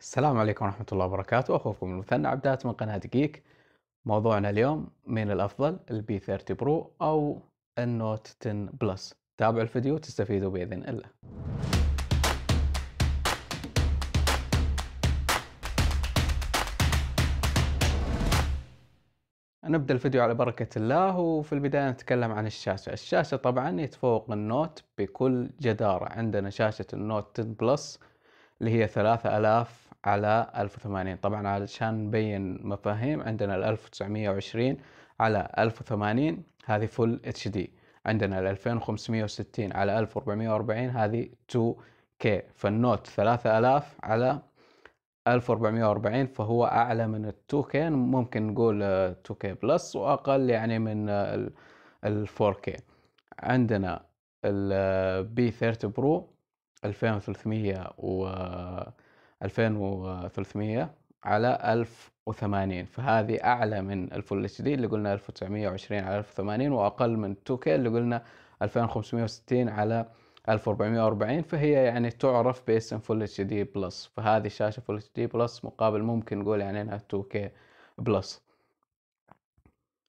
السلام عليكم ورحمة الله وبركاته أخوكم المثنى عبدات من قناة جيك موضوعنا اليوم مين الأفضل البي 30 برو أو النوت 10 بلس تابعوا الفيديو تستفيدوا بإذن الله نبدأ الفيديو على بركة الله وفي البداية نتكلم عن الشاشة الشاشة طبعا يتفوق النوت بكل جدارة عندنا شاشة النوت 10 بلس اللي هي 3000 على 1080 طبعا علشان نبين مفاهيم عندنا ال 1920 على 1080 هذه فول اتش دي عندنا ال 2560 على 1440 هذه 2 كي فالنوت 3000 على 1440 فهو اعلى من ال 2 كي ممكن نقول 2 كي بلس واقل يعني من ال 4 كي عندنا ال بي 30 برو 2300 و 2300 على 1080 فهذه اعلى من الفول اتش دي اللي قلنا 1920 على 1080 واقل من 2K اللي قلنا 2560 على 1440 فهي يعني تعرف باسم فول اتش دي بلس فهذه شاشه فول اتش دي بلس مقابل ممكن نقول يعني انها 2K بلس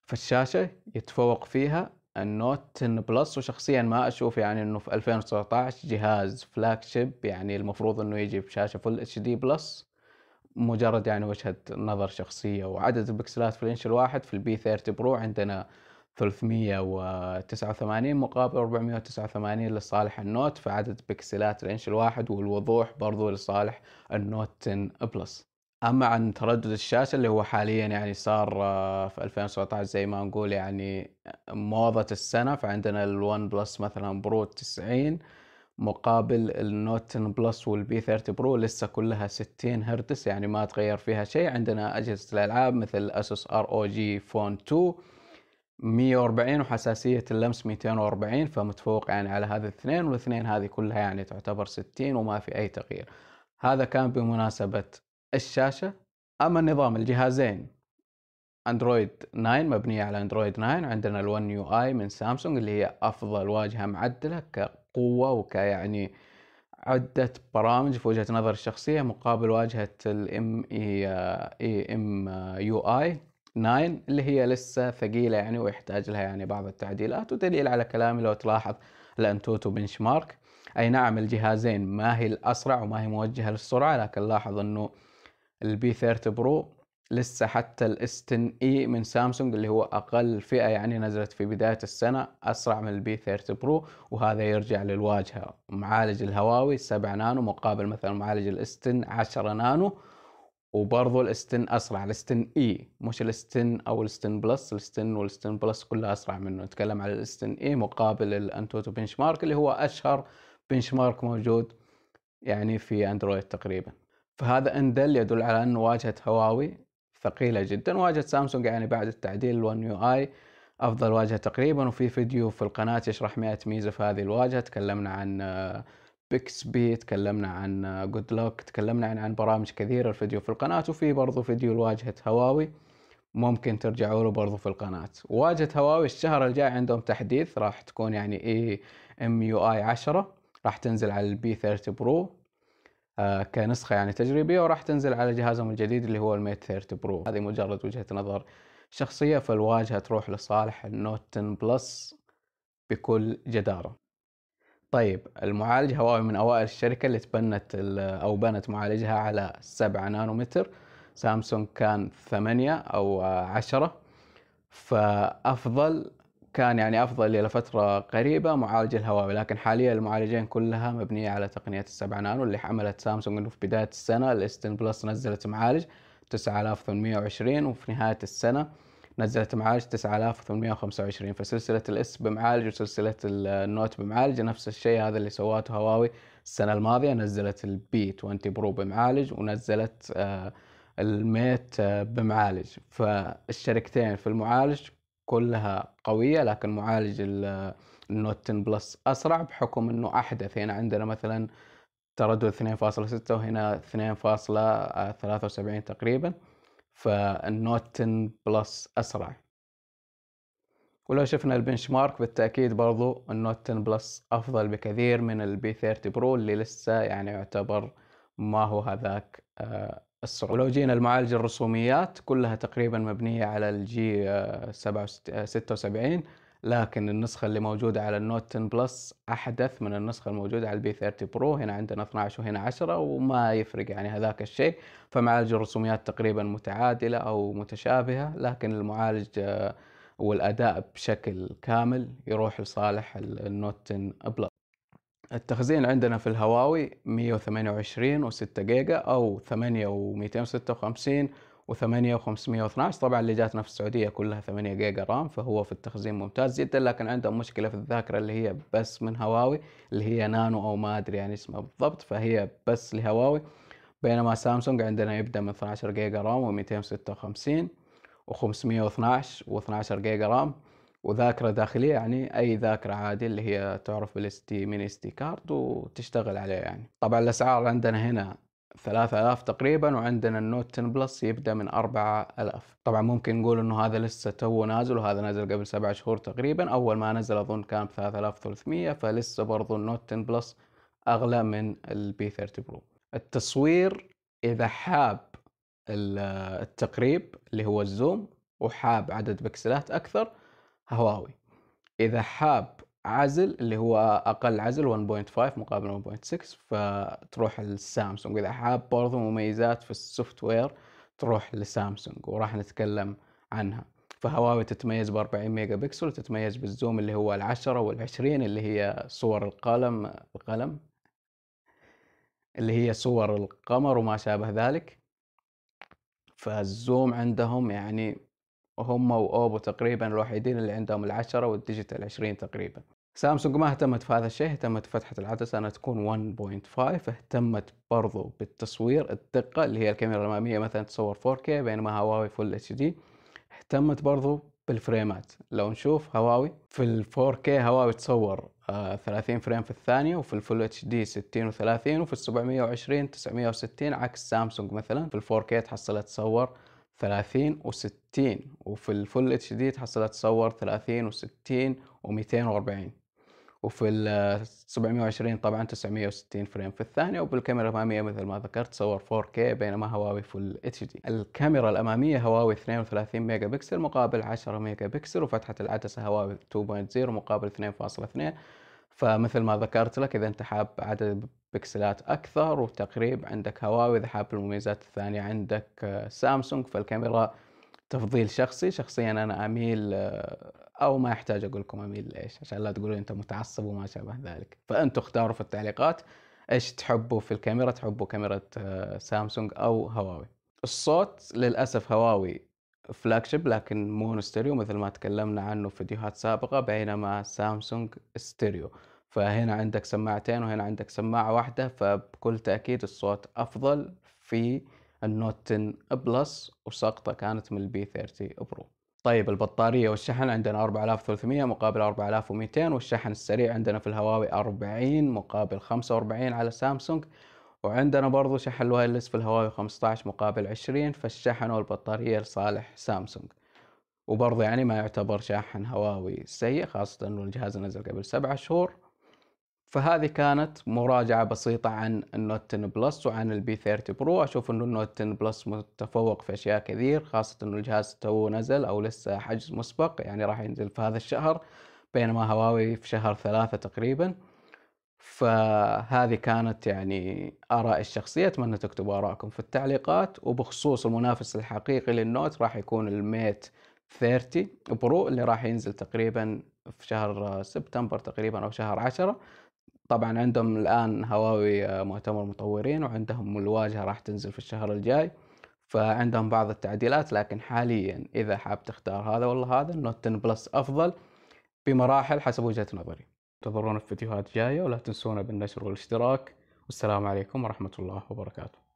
فالشاشة يتفوق فيها النوت 10 بلس وشخصيا ما اشوف يعني انه في 2019 جهاز فلاج شيب يعني المفروض انه يجي بشاشه فل اتش دي بلس مجرد يعني وجهه نظر شخصيه وعدد البكسلات في الانش الواحد في البي 30 برو عندنا 389 مقابل 489 لصالح النوت في عدد بكسلات الانش الواحد والوضوح برضو لصالح النوت 10 بلس اما عن تردد الشاشه اللي هو حاليا يعني صار آه، في 2017 زي ما نقول يعني موضه آه، السنه فعندنا الون بلس مثلا برو 90 مقابل النوت 10 بلس والبي 30 برو لسه كلها 60 هرتز يعني ما تغير فيها شيء عندنا اجهزه الالعاب مثل اسوس ار او جي فون 2 140 وحساسية اللمس 240 فمتفوق يعني على هذا الاثنين والاثنين هذه كلها يعني تعتبر 60 وما في أي تغيير هذا كان بمناسبة الشاشة أما النظام الجهازين اندرويد 9 مبنية على اندرويد 9 عندنا ال1 يو اي من سامسونج اللي هي افضل واجهة معدلة كقوة وكيعني عدة برامج في وجهة نظر الشخصية مقابل واجهة الام اي ام يو اي 9 اللي هي لسه ثقيلة يعني ويحتاج لها يعني بعض التعديلات ودليل على كلامي لو تلاحظ الانتوتو بنش مارك اي نعم الجهازين ما هي الاسرع وما هي موجهة للسرعة لكن لاحظ انه البي 30 برو لسه حتى الاس 10 اي من سامسونج اللي هو اقل فئه يعني نزلت في بدايه السنه اسرع من البي 30 برو وهذا يرجع للواجهه معالج الهواوي 7 نانو مقابل مثلا معالج الاس 10 10 نانو وبرضه الاستن اسرع الاستن اي e، مش الاستن او الاستن بلس الاستن والاستن بلس كلها اسرع منه نتكلم على الاستن اي e مقابل الانتوتو بنش مارك اللي هو اشهر بنش مارك موجود يعني في اندرويد تقريبا فهذا ان دل يدل على ان واجهه هواوي ثقيله جدا واجهه سامسونج يعني بعد التعديل الون يو اي افضل واجهه تقريبا وفي فيديو في القناه يشرح 100 ميزه في هذه الواجهه تكلمنا عن بيكسبي تكلمنا عن جود لوك تكلمنا عن عن برامج كثيره الفيديو في القناه وفي برضو فيديو لواجهه هواوي ممكن ترجعوا له برضو في القناة واجهة هواوي الشهر الجاي عندهم تحديث راح تكون يعني اي ام يو اي 10 راح تنزل على البي 30 برو آه، كنسخه يعني تجريبيه وراح تنزل على جهازهم الجديد اللي هو الميت 30 برو هذه مجرد وجهه نظر شخصيه فالواجهه تروح لصالح النوت 10 بلس بكل جداره طيب المعالج هواوي من اوائل الشركه اللي تبنت او بنت معالجها على 7 نانومتر سامسونج كان 8 او 10 فافضل كان يعني أفضل إلى فترة قريبة معالج الهواوي لكن حاليا المعالجين كلها مبنية على تقنية السبع نانو اللي حملت سامسونج إنه في بداية السنة الاس بلس نزلت معالج 9820 وفي نهاية السنة نزلت معالج 9825 فسلسلة الاس بمعالج وسلسلة النوت بمعالج نفس الشيء هذا اللي سواته هواوي السنة الماضية نزلت البي 20 برو بمعالج ونزلت آه، الميت آه، بمعالج فالشركتين في المعالج كلها قوية لكن معالج النوت آه، 10 بلس أسرع بحكم أنه أحدث هنا عندنا مثلا تردد 2.6 وهنا 2.73 تقريبا فالنوت 10 بلس أسرع ولو شفنا البنش مارك بالتأكيد برضو النوت 10 بلس أفضل بكثير من البي 30 برو اللي لسه يعني يعتبر ما هو هذاك آه، الصعود ولو جينا المعالج الرسوميات كلها تقريبا مبنية على الجي آه، آه، 76 لكن النسخة اللي موجودة على النوت 10 بلس أحدث من النسخة الموجودة على البي 30 برو هنا عندنا 12 وهنا 10 وما يفرق يعني هذاك الشيء فمعالج الرسوميات تقريبا متعادلة أو متشابهة لكن المعالج آه، والأداء بشكل كامل يروح لصالح النوت 10 بلس التخزين عندنا في الهواوي 128 و 6 جيجا او 8 و 256 و 8 و 512 طبعا اللي جاتنا في السعودية كلها 8 جيجا رام فهو في التخزين ممتاز جدا لكن عندهم مشكلة في الذاكرة اللي هي بس من هواوي اللي هي نانو او ما ادري يعني اسمها بالضبط فهي بس لهواوي بينما سامسونج عندنا يبدأ من 12 جيجا رام و 256 و 512 و 12 جيجا رام وذاكره داخليه يعني اي ذاكره عادي اللي هي تعرف تي من اس تي كارد وتشتغل عليه يعني طبعا الاسعار عندنا هنا 3000 تقريبا وعندنا النوت 10 بلس يبدا من 4000 طبعا ممكن نقول انه هذا لسه تو نازل وهذا نازل قبل سبع شهور تقريبا اول ما نزل اظن كان ب 3300 فلسه برضو النوت 10 بلس اغلى من البي 30 برو التصوير اذا حاب التقريب اللي هو الزوم وحاب عدد بكسلات اكثر هواوي اذا حاب عزل اللي هو اقل عزل 1.5 مقابل 1.6 فتروح للسامسونج اذا حاب برضو مميزات في السوفت وير تروح لسامسونج وراح نتكلم عنها فهواوي تتميز ب 40 ميجا بكسل تتميز بالزوم اللي هو العشرة والعشرين اللي هي صور القلم القلم اللي هي صور القمر وما شابه ذلك فالزوم عندهم يعني وهم وأوبو تقريبا الوحيدين اللي عندهم العشرة والديجيتال عشرين تقريبا سامسونج ما اهتمت في هذا الشيء اهتمت بفتحة العدسة أنها تكون 1.5 اهتمت برضو بالتصوير الدقة اللي هي الكاميرا الأمامية مثلا تصور 4K بينما هواوي فول اتش دي اهتمت برضو بالفريمات لو نشوف هواوي في ال 4K هواوي تصور 30 آه، فريم في الثانية وفي الفول اتش دي 60 و30 وفي ال 720 960 عكس سامسونج مثلا في ال 4K تحصلها تصور 30 و60 وفي الفول اتش دي تحصلها تصور 30 و60 و240 وفي ال 720 طبعا 960 فريم في الثانية وبالكاميرا الأمامية مثل ما ذكرت تصور 4K بينما هواوي فل اتش دي الكاميرا الأمامية هواوي 32 ميجا بكسل مقابل 10 ميجا بكسل وفتحة العدسة هواوي 2.0 مقابل 2.2 فمثل ما ذكرت لك إذا أنت حاب عدد بكسلات اكثر وتقريب عندك هواوي اذا حاب المميزات الثانيه عندك آه، سامسونج فالكاميرا تفضيل شخصي شخصيا انا اميل آه، او ما يحتاج اقول لكم اميل لايش عشان لا تقولوا انت متعصب وما شابه ذلك فانتم اختاروا في التعليقات ايش تحبوا في الكاميرا تحبوا كاميرا آه، سامسونج او هواوي الصوت للاسف هواوي فلاج شيب لكن مو ستيريو مثل ما تكلمنا عنه في فيديوهات سابقه بينما سامسونج ستيريو فهنا عندك سماعتين وهنا عندك سماعة واحدة فبكل تأكيد الصوت أفضل في النوت 10 بلس وسقطة كانت من البي 30 برو طيب البطارية والشحن عندنا 4300 مقابل 4200 والشحن السريع عندنا في الهواوي 40 مقابل 45 على سامسونج وعندنا برضو شحن الوايرلس في الهواوي 15 مقابل 20 فالشحن والبطارية لصالح سامسونج وبرضه يعني ما يعتبر شاحن هواوي سيء خاصة انه الجهاز نزل قبل سبعة شهور فهذه كانت مراجعة بسيطة عن النوت 10 بلس وعن البي 30 برو أشوف أنه النوت 10 بلس متفوق في أشياء كثير خاصة أنه الجهاز تو نزل أو لسه حجز مسبق يعني راح ينزل في هذا الشهر بينما هواوي في شهر ثلاثة تقريبا فهذه كانت يعني آراء الشخصية أتمنى تكتبوا آراءكم في التعليقات وبخصوص المنافس الحقيقي للنوت راح يكون الميت 30 برو اللي راح ينزل تقريبا في شهر سبتمبر تقريبا أو شهر عشرة طبعا عندهم الآن هواوي آه، مؤتمر مطورين وعندهم الواجهة راح تنزل في الشهر الجاي فعندهم بعض التعديلات لكن حاليا إذا حاب تختار هذا ولا هذا النوت 10 بلس أفضل بمراحل حسب وجهة نظري انتظرونا في فيديوهات جاية ولا تنسونا بالنشر والاشتراك والسلام عليكم ورحمة الله وبركاته